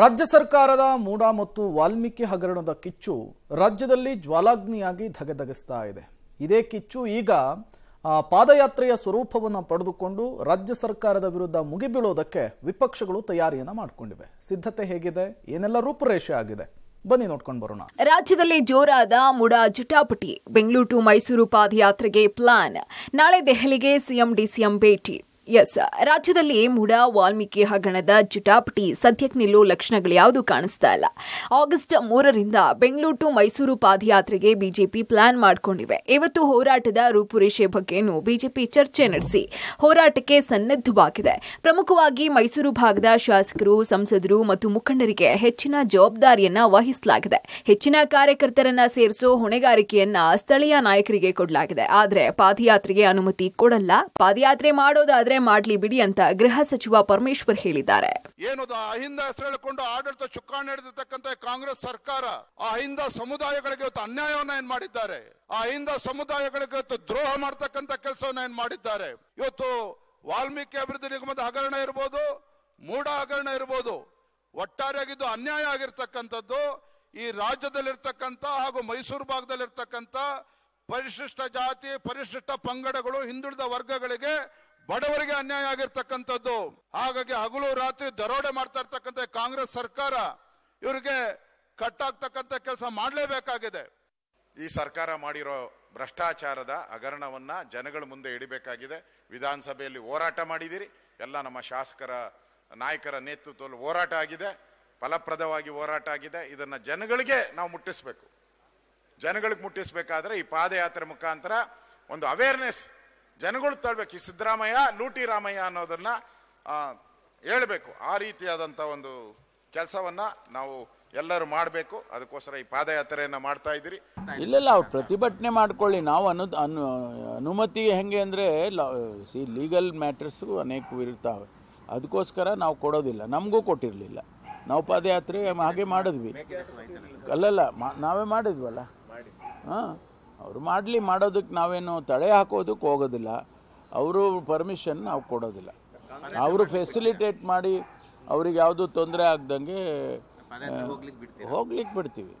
ರಾಜ್ಯ ಸರ್ಕಾರದ ಮೂಡ ಮತ್ತು ವಾಲ್ಮೀಕಿ ಹಗರಣದ ಕಿಚ್ಚು ರಾಜ್ಯದಲ್ಲಿ ಜ್ವಾಲಾಗ್ನಿಯಾಗಿ ಧಗೆಧಗಿಸ್ತಾ ಇದೆ ಇದೇ ಕಿಚ್ಚು ಈಗ ಪಾದಯಾತ್ರೆಯ ಸ್ವರೂಪವನ್ನು ಪಡೆದುಕೊಂಡು ರಾಜ್ಯ ಸರ್ಕಾರದ ವಿರುದ್ಧ ಮುಗಿಬೀಳೋದಕ್ಕೆ ವಿಪಕ್ಷಗಳು ತಯಾರಿಯನ್ನು ಮಾಡಿಕೊಂಡಿವೆ ಸಿದ್ಧತೆ ಹೇಗಿದೆ ಏನೆಲ್ಲ ರೂಪುರೇಷೆ ಆಗಿದೆ ಬನ್ನಿ ನೋಡ್ಕೊಂಡು ಬರೋಣ ರಾಜ್ಯದಲ್ಲಿ ಜೋರಾದ ಮುಡ ಜಟಾಪಟಿ ಬೆಂಗಳೂರು ಟು ಮೈಸೂರು ಪಾದಯಾತ್ರೆಗೆ ಪ್ಲಾನ್ ನಾಳೆ ದೆಹಲಿಗೆ ಸಿಎಂ ಡಿಸಿಎಂ ಭೇಟಿ ಎಸ್ ರಾಜ್ಯದಲ್ಲಿ ಮುಡ ವಾಲ್ಮೀಕಿ ಹಗರಣದ ಜುಟಾಪಟಿ ಸದ್ಯಕ್ಕೆ ಲಕ್ಷಣಗಳು ಯಾವುದು ಕಾಣಿಸ್ತಾ ಇಲ್ಲ ಆಗಸ್ಟ್ ಮೂರರಿಂದ ಬೆಂಗಳೂರು ಟು ಮೈಸೂರು ಪಾದಯಾತ್ರೆಗೆ ಬಿಜೆಪಿ ಪ್ಲಾನ್ ಮಾಡಿಕೊಂಡಿವೆ ಇವತ್ತು ಹೋರಾಟದ ರೂಪುರೇಷೆ ಬಗ್ಗೆನೂ ಬಿಜೆಪಿ ಚರ್ಚೆ ನಡೆಸಿ ಹೋರಾಟಕ್ಕೆ ಸನ್ನದ್ಧವಾಗಿದೆ ಪ್ರಮುಖವಾಗಿ ಮೈಸೂರು ಭಾಗದ ಶಾಸಕರು ಸಂಸದರು ಮತ್ತು ಮುಖಂಡರಿಗೆ ಹೆಚ್ಚಿನ ಜವಾಬ್ದಾರಿಯನ್ನ ವಹಿಸಲಾಗಿದೆ ಹೆಚ್ಚಿನ ಕಾರ್ಯಕರ್ತರನ್ನ ಸೇರಿಸೋ ಹೊಣೆಗಾರಿಕೆಯನ್ನ ಸ್ಥಳೀಯ ನಾಯಕರಿಗೆ ಕೊಡಲಾಗಿದೆ ಆದರೆ ಪಾದಯಾತ್ರೆಗೆ ಅನುಮತಿ ಕೊಡಲ್ಲ ಪಾದಯಾತ್ರೆ ಮಾಡೋದಾದ್ರೆ ಮಾಡಲಿ ಬಿಡಿ ಅಂತ ಗೃಹ ಸಚಿವ ಪರಮೇಶ್ವರ್ ಹೇಳಿದ್ದಾರೆ ಏನು ಅಹಿಂದ ಹೆಸರು ಹೇಳಿಕೊಂಡು ಆಡಳಿತ ಚುಕ್ಕಾಣಿ ನಡೆದಿರ್ತಕ್ಕಂಥ ಕಾಂಗ್ರೆಸ್ ಸರ್ಕಾರ ಆ ಹಿಂದ ಸಮುದಾಯಗಳಿಗೆ ಇವತ್ತು ಅನ್ಯಾಯವನ್ನ ಏನ್ ಮಾಡಿದ್ದಾರೆ ಆ ಹಿಂದ ಸಮುದಾಯಗಳಿಗೆ ಇವತ್ತು ದ್ರೋಹ ಮಾಡತಕ್ಕಂತ ಕೆಲಸವನ್ನ ಏನ್ ಮಾಡಿದ್ದಾರೆ ಇವತ್ತು ವಾಲ್ಮೀಕಿ ಅಭಿವೃದ್ಧಿ ನಿಗಮದ ಹಗರಣ ಇರ್ಬೋದು ಮೂಢ ಹಗರಣ ಇರ್ಬೋದು ಒಟ್ಟಾರೆಯಾಗಿದ್ದು ಅನ್ಯಾಯ ಆಗಿರ್ತಕ್ಕಂಥದ್ದು ಈ ರಾಜ್ಯದಲ್ಲಿರ್ತಕ್ಕಂಥ ಹಾಗೂ ಮೈಸೂರು ಭಾಗದಲ್ಲಿರ್ತಕ್ಕಂಥ ಪರಿಶಿಷ್ಟ ಜಾತಿ ಪರಿಶಿಷ್ಟ ಪಂಗಡಗಳು ಹಿಂದುಳಿದ ವರ್ಗಗಳಿಗೆ ಬಡವರಿಗೆ ಅನ್ಯಾಯ ಆಗಿರ್ತಕ್ಕಂಥದ್ದು ಹಾಗಾಗಿ ಹಗಲು ರಾತ್ರಿ ದರೋಡೆ ಮಾಡ್ತಾ ಇರ್ತಕ್ಕಂಥ ಕಾಂಗ್ರೆಸ್ ಸರ್ಕಾರ ಇವರಿಗೆ ಕಟ್ಟಾಗ್ತಕ್ಕಂಥ ಕೆಲಸ ಮಾಡಲೇಬೇಕಾಗಿದೆ ಈ ಸರ್ಕಾರ ಮಾಡಿರೋ ಭ್ರಷ್ಟಾಚಾರದ ಹಗರಣವನ್ನ ಜನಗಳ ಮುಂದೆ ಇಡಬೇಕಾಗಿದೆ ವಿಧಾನಸಭೆಯಲ್ಲಿ ಹೋರಾಟ ಮಾಡಿದಿರಿ ಎಲ್ಲ ನಮ್ಮ ಶಾಸಕರ ನಾಯಕರ ನೇತೃತ್ವದಲ್ಲಿ ಹೋರಾಟ ಆಗಿದೆ ಫಲಪ್ರದವಾಗಿ ಹೋರಾಟ ಆಗಿದೆ ಇದನ್ನ ಜನಗಳಿಗೆ ನಾವು ಮುಟ್ಟಿಸ್ಬೇಕು ಜನಗಳಿಗೆ ಮುಟ್ಟಿಸ್ಬೇಕಾದ್ರೆ ಈ ಪಾದಯಾತ್ರೆ ಮುಖಾಂತರ ಒಂದು ಅವೇರ್ನೆಸ್ ಜನಗಳು ತಳ್ಬೇಕು ಈ ಸಿದ್ದರಾಮಯ್ಯ ಲೂಟಿ ರಾಮಯ್ಯ ಅನ್ನೋದನ್ನ ಹೇಳಬೇಕು ಆ ರೀತಿಯಾದಂಥ ಒಂದು ಕೆಲಸವನ್ನ ನಾವು ಎಲ್ಲರೂ ಮಾಡಬೇಕು ಅದಕ್ಕೋಸ್ಕರ ಈ ಪಾದಯಾತ್ರೆಯನ್ನು ಮಾಡ್ತಾ ಇದ್ದೀರಿ ಇಲ್ಲ ಇಲ್ಲ ಅವ್ರು ಪ್ರತಿಭಟನೆ ಮಾಡ್ಕೊಳ್ಳಿ ನಾವು ಅನು ಅನು ಅನುಮತಿ ಹೆಂಗೆ ಅಂದರೆ ಸಿ ಲೀಗಲ್ ಮ್ಯಾಟರ್ಸ್ ಅನೇಕ ಇರ್ತಾವೆ ಅದಕ್ಕೋಸ್ಕರ ನಾವು ಕೊಡೋದಿಲ್ಲ ನಮಗೂ ಕೊಟ್ಟಿರಲಿಲ್ಲ ನಾವು ಪಾದಯಾತ್ರೆ ಹಾಗೆ ಮಾಡಿದ್ವಿ ಅಲ್ಲಲ್ಲ ನಾವೇ ಮಾಡಿದ್ವಲ್ಲ ಹಾಂ ಅವರು ಮಾಡಲಿ ಮಾಡೋದಕ್ಕೆ ನಾವೇನು ತಡೆ ಹಾಕೋದಕ್ಕೆ ಹೋಗೋದಿಲ್ಲ ಅವರು ಪರ್ಮಿಷನ್ ನಾವು ಕೊಡೋದಿಲ್ಲ ಅವರು ಫೆಸಿಲಿಟೇಟ್ ಮಾಡಿ ಅವ್ರಿಗೆ ಯಾವುದು ತೊಂದರೆ ಆಗ್ದಂಗೆ ಹೋಗ್ಲಿಕ್ಕೆ ಬಿಡ್ತೀವಿ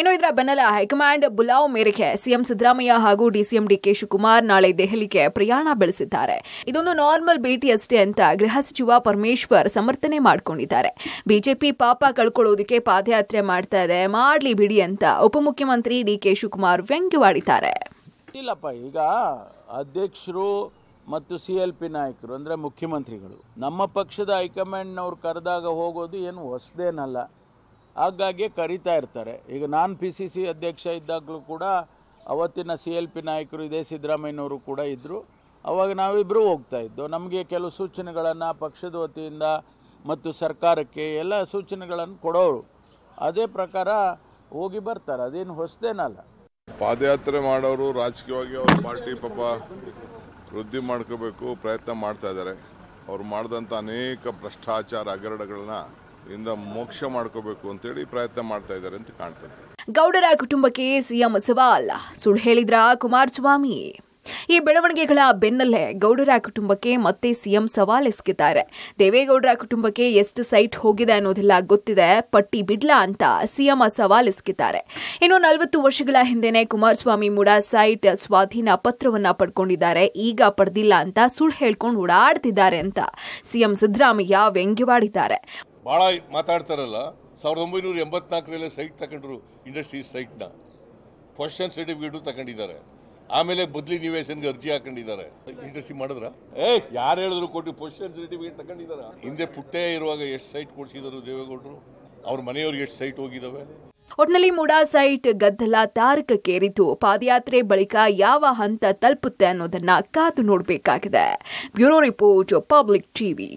ಇನ್ನು ಇದರ ಬೆನ್ನಲ್ಲ ಹೈಕಮಾಂಡ್ ಬುಲಾವ್ ಮೇರೆಗೆ ಸಿಎಂ ಸಿದ್ದರಾಮಯ್ಯ ಹಾಗೂ ಡಿಸಿಎಂ ಡಿಕೆ ಶಿವಕುಮಾರ್ ನಾಳೆ ದೆಹಲಿಗೆ ಪ್ರಯಾಣ ಬೆಳೆಸಿದ್ದಾರೆ ಇದೊಂದು ನಾರ್ಮಲ್ ಭೇಟಿ ಅಷ್ಟೇ ಅಂತ ಗೃಹ ಸಚಿವ ಪರಮೇಶ್ವರ್ ಸಮರ್ಥನೆ ಮಾಡಿಕೊಂಡಿದ್ದಾರೆ ಬಿಜೆಪಿ ಪಾಪ ಕಳ್ಕೊಳ್ಳೋದಕ್ಕೆ ಪಾದಯಾತ್ರೆ ಮಾಡ್ತಾ ಇದೆ ಮಾಡ್ಲಿ ಬಿಡಿ ಅಂತ ಉಪಮುಖ್ಯಮಂತ್ರಿ ಡಿಕೆ ಶಿವಕುಮಾರ್ ವ್ಯಂಗ್ಯವಾಡಿದ್ದಾರೆ ಇಲ್ಲಪ್ಪ ಈಗ ಅಧ್ಯಕ್ಷರು ಮತ್ತು ಸಿ ಎಲ್ ಪಿ ನಾಯಕರು ಅಂದರೆ ಮುಖ್ಯಮಂತ್ರಿಗಳು ನಮ್ಮ ಪಕ್ಷದ ಹೈಕಮಾಂಡ್ನವ್ರು ಕರೆದಾಗ ಹೋಗೋದು ಏನು ಹೊಸದೇನಲ್ಲ ಹಾಗಾಗಿ ಕರೀತಾ ಇರ್ತಾರೆ ಈಗ ನಾನು ಪಿ ಸಿ ಸಿ ಅಧ್ಯಕ್ಷ ಇದ್ದಾಗಲೂ ಕೂಡ ಅವತ್ತಿನ ಸಿ ಎಲ್ ಪಿ ನಾಯಕರು ಇದೇ ಸಿದ್ದರಾಮಯ್ಯನವರು ಕೂಡ ಇದ್ದರು ಅವಾಗ ನಾವಿಬ್ಬರೂ ಹೋಗ್ತಾ ಇದ್ದು ನಮಗೆ ಕೆಲವು ಸೂಚನೆಗಳನ್ನು ಪಕ್ಷದ ವತಿಯಿಂದ ಮತ್ತು ಸರ್ಕಾರಕ್ಕೆ ಎಲ್ಲ ಸೂಚನೆಗಳನ್ನು ಕೊಡೋರು ಅದೇ ಪ್ರಕಾರ ಹೋಗಿ ಬರ್ತಾರೆ ಅದೇನು ಹೊಸದೇನಲ್ಲ ಪಾದಯಾತ್ರೆ ಮಾಡೋರು ರಾಜಕೀಯವಾಗಿ ಅವ್ರ ಪಾರ್ಟಿ ಪಾಪ ವೃದ್ಧಿ ಮಾಡ್ಕೋಬೇಕು ಪ್ರಯತ್ನ ಮಾಡ್ತಾ ಇದ್ದಾರೆ ಅವ್ರು ಮಾಡಿದಂಥ ಅನೇಕ ಭ್ರಷ್ಟಾಚಾರ ಹಗರಣಗಳನ್ನ ಇಂದ ಮೋಕ್ಷ ಮಾಡ್ಕೋಬೇಕು ಹೇಳಿ ಪ್ರಯತ್ನ ಮಾಡ್ತಾ ಇದ್ದಾರೆ ಅಂತ ಕಾಣ್ತದೆ ಗೌಡರ ಕುಟುಂಬಕ್ಕೆ ಸಿಎಂ ಸವಾಲ್ ಸುಳ್ಳು ಹೇಳಿದ್ರ ಕುಮಾರಸ್ವಾಮಿ ಈ ಬೆಳವಣಿಗೆಗಳ ಬೆನ್ನಲ್ಲೇ ಗೌಡರ ಕುಟುಂಬಕ್ಕೆ ಮತ್ತೆ ಸಿಎಂ ಸವಾಲ್ ಎಸಗಿದ್ದಾರೆ ದೇವೇಗೌಡರ ಕುಟುಂಬಕ್ಕೆ ಎಷ್ಟು ಸೈಟ್ ಹೋಗಿದೆ ಅನ್ನೋದೆಲ್ಲ ಗೊತ್ತಿದೆ ಪಟ್ಟಿ ಬಿಡ್ಲಾ ಅಂತ ಸಿಎಂ ಸವಾಲ್ ಎಸಗಿದ್ದಾರೆ ಇನ್ನು ನಲವತ್ತು ವರ್ಷಗಳ ಹಿಂದೆನೆ ಕುಮಾರಸ್ವಾಮಿ ಮೂಡ ಸೈಟ್ ಸ್ವಾಧೀನ ಪತ್ರವನ್ನ ಪಡ್ಕೊಂಡಿದ್ದಾರೆ ಈಗ ಪಡೆದಿಲ್ಲ ಅಂತ ಸುಳ್ಳು ಹೇಳ್ಕೊಂಡು ಓಡಾಡ್ತಿದ್ದಾರೆ ಅಂತ ಸಿಎಂ ಸಿದ್ದರಾಮಯ್ಯ ವ್ಯಂಗ್ಯವಾಡಿದ್ದಾರೆ ಭಾಳ ಮಾತಾಡ್ತಾರಲ್ಲ ಸಾವಿರದ ಒಂಬೈನೂರ ಎಂಬತ್ನಾಲ್ಕರಲ್ಲೇ ಸೈಟ್ ತಗೊಂಡ್ರು ಇಂಡಸ್ಟ್ರೀಸ್ ಸೈಟ್ನ ಕ್ವಶನ್ ಸರ್ಟಿಫಿಕೇಟು ತಗೊಂಡಿದ್ದಾರೆ ಆಮೇಲೆ ಬದಲಿ ನಿವೇಶನ್ಗೆ ಅರ್ಜಿ ಹಾಕೊಂಡಿದ್ದಾರೆ ಇಂಡಸ್ಟ್ರಿ ಮಾಡಿದ್ರ ಏ ಯಾರು ಹೇಳಿದ್ರು ಕೊಟ್ಟು ಕ್ವಶನ್ ಸರ್ಟಿಫಿಕೇಟ್ ತಗೊಂಡಿದ್ದಾರೆ ಹಿಂದೆ ಪುಟ್ಟೆ ಇರುವಾಗ ಎಷ್ಟು ಸೈಟ್ ಕೊಡಿಸಿದರು ದೇವೇಗೌಡರು ಅವ್ರ ಮನೆಯವ್ರಿಗೆ ಎಷ್ಟು ಸೈಟ್ ಹೋಗಿದ್ದಾವೆ ಒಟ್ನಲ್ಲಿ ಮೂಡಾ ಸೈಟ್ ಗದ್ದಲ ತಾರಕಕ್ಕೇರಿದ್ದು ಪಾದಯಾತ್ರೆ ಬಳಿಕ ಯಾವ ಹಂತ ತಲುಪುತ್ತೆ ಅನ್ನೋದನ್ನ ಕಾದು ನೋಡಬೇಕಾಗಿದೆ ಬ್ಯೂರೋ ರಿಪೋರ್ಟ್ ಪಬ್ಲಿಕ್ ಟಿವಿ